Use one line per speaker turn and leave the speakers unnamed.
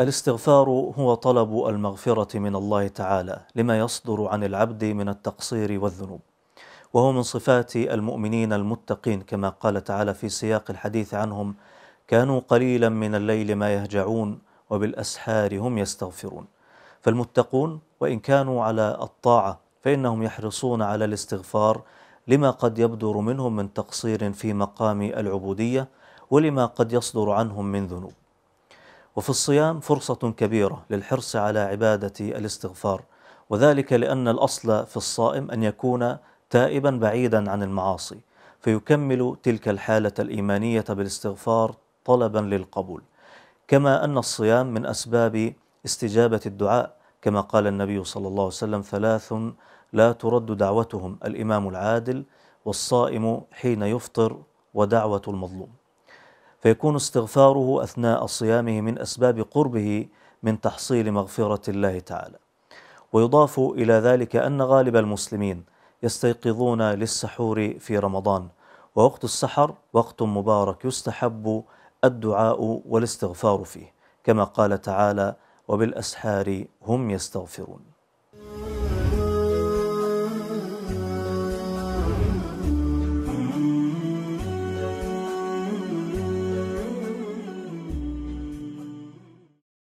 الاستغفار هو طلب المغفرة من الله تعالى لما يصدر عن العبد من التقصير والذنوب وهو من صفات المؤمنين المتقين كما قال تعالى في سياق الحديث عنهم كانوا قليلا من الليل ما يهجعون وبالأسحار هم يستغفرون فالمتقون وإن كانوا على الطاعة فإنهم يحرصون على الاستغفار لما قد يبدر منهم من تقصير في مقام العبودية ولما قد يصدر عنهم من ذنوب وفي الصيام فرصة كبيرة للحرص على عبادة الاستغفار وذلك لأن الأصل في الصائم أن يكون تائبا بعيدا عن المعاصي فيكمل تلك الحالة الإيمانية بالاستغفار طلبا للقبول كما أن الصيام من أسباب استجابة الدعاء كما قال النبي صلى الله عليه وسلم ثلاث لا ترد دعوتهم الإمام العادل والصائم حين يفطر ودعوة المظلوم فيكون استغفاره اثناء صيامه من اسباب قربه من تحصيل مغفره الله تعالى. ويضاف الى ذلك ان غالب المسلمين يستيقظون للسحور في رمضان، ووقت السحر وقت مبارك يستحب الدعاء والاستغفار فيه، كما قال تعالى: وبالاسحار هم يستغفرون.